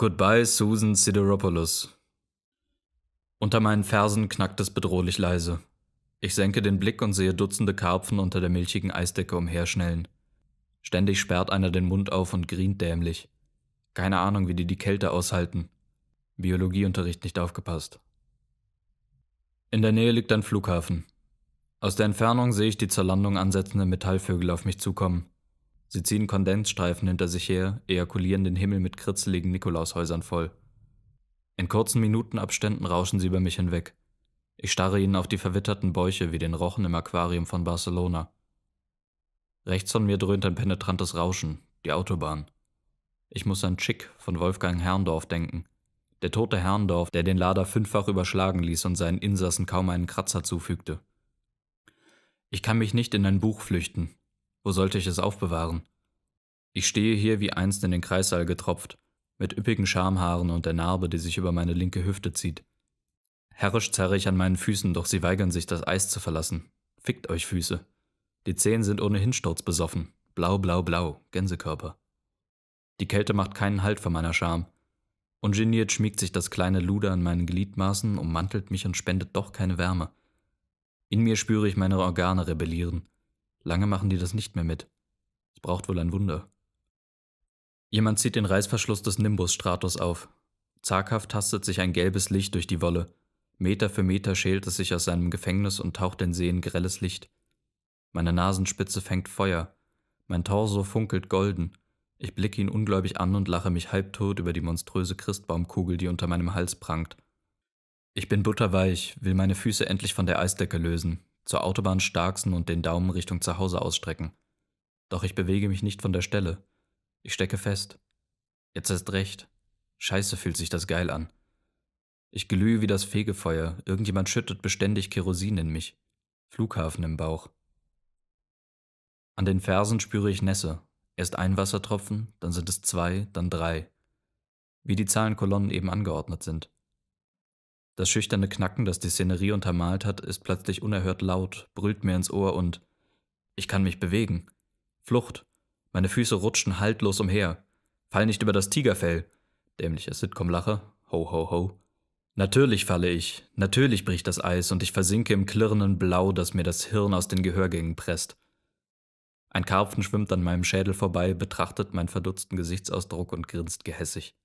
Goodbye, Susan Sideropoulos. Unter meinen Fersen knackt es bedrohlich leise. Ich senke den Blick und sehe Dutzende Karpfen unter der milchigen Eisdecke umherschnellen. Ständig sperrt einer den Mund auf und grient dämlich. Keine Ahnung, wie die die Kälte aushalten. Biologieunterricht nicht aufgepasst. In der Nähe liegt ein Flughafen. Aus der Entfernung sehe ich die zur Landung ansetzenden Metallvögel auf mich zukommen. Sie ziehen Kondensstreifen hinter sich her, ejakulieren den Himmel mit kritzeligen Nikolaushäusern voll. In kurzen Minutenabständen rauschen sie über mich hinweg. Ich starre ihnen auf die verwitterten Bäuche wie den Rochen im Aquarium von Barcelona. Rechts von mir dröhnt ein penetrantes Rauschen, die Autobahn. Ich muss an Chick von Wolfgang Herrndorf denken. Der tote Herrndorf, der den Lader fünffach überschlagen ließ und seinen Insassen kaum einen Kratzer zufügte. Ich kann mich nicht in ein Buch flüchten, wo sollte ich es aufbewahren? Ich stehe hier wie einst in den Kreissaal getropft, mit üppigen Schamhaaren und der Narbe, die sich über meine linke Hüfte zieht. Herrisch zerre ich an meinen Füßen, doch sie weigern sich, das Eis zu verlassen. Fickt euch Füße. Die Zehen sind ohnehin sturzbesoffen. Blau, blau, blau, Gänsekörper. Die Kälte macht keinen Halt vor meiner Scham. Ungeniert schmiegt sich das kleine Luder an meinen Gliedmaßen, ummantelt mich und spendet doch keine Wärme. In mir spüre ich meine Organe rebellieren. Lange machen die das nicht mehr mit. Es braucht wohl ein Wunder. Jemand zieht den Reißverschluss des Nimbus Stratos auf. Zaghaft tastet sich ein gelbes Licht durch die Wolle. Meter für Meter schält es sich aus seinem Gefängnis und taucht den Seen grelles Licht. Meine Nasenspitze fängt Feuer. Mein Torso funkelt golden. Ich blicke ihn ungläubig an und lache mich halbtot über die monströse Christbaumkugel, die unter meinem Hals prangt. Ich bin butterweich, will meine Füße endlich von der Eisdecke lösen, zur Autobahn starksten und den Daumen Richtung Zuhause ausstrecken. Doch ich bewege mich nicht von der Stelle. Ich stecke fest. Jetzt erst recht. Scheiße fühlt sich das geil an. Ich glühe wie das Fegefeuer, irgendjemand schüttet beständig Kerosin in mich. Flughafen im Bauch. An den Fersen spüre ich Nässe. Erst ein Wassertropfen, dann sind es zwei, dann drei. Wie die Zahlenkolonnen eben angeordnet sind. Das schüchterne Knacken, das die Szenerie untermalt hat, ist plötzlich unerhört laut, brüllt mir ins Ohr und ich kann mich bewegen. Flucht. Meine Füße rutschen haltlos umher. Fall nicht über das Tigerfell. Dämlicher sitcom lache Ho, ho, ho. Natürlich falle ich, natürlich bricht das Eis und ich versinke im klirrenden Blau, das mir das Hirn aus den Gehörgängen presst. Ein Karpfen schwimmt an meinem Schädel vorbei, betrachtet meinen verdutzten Gesichtsausdruck und grinst gehässig.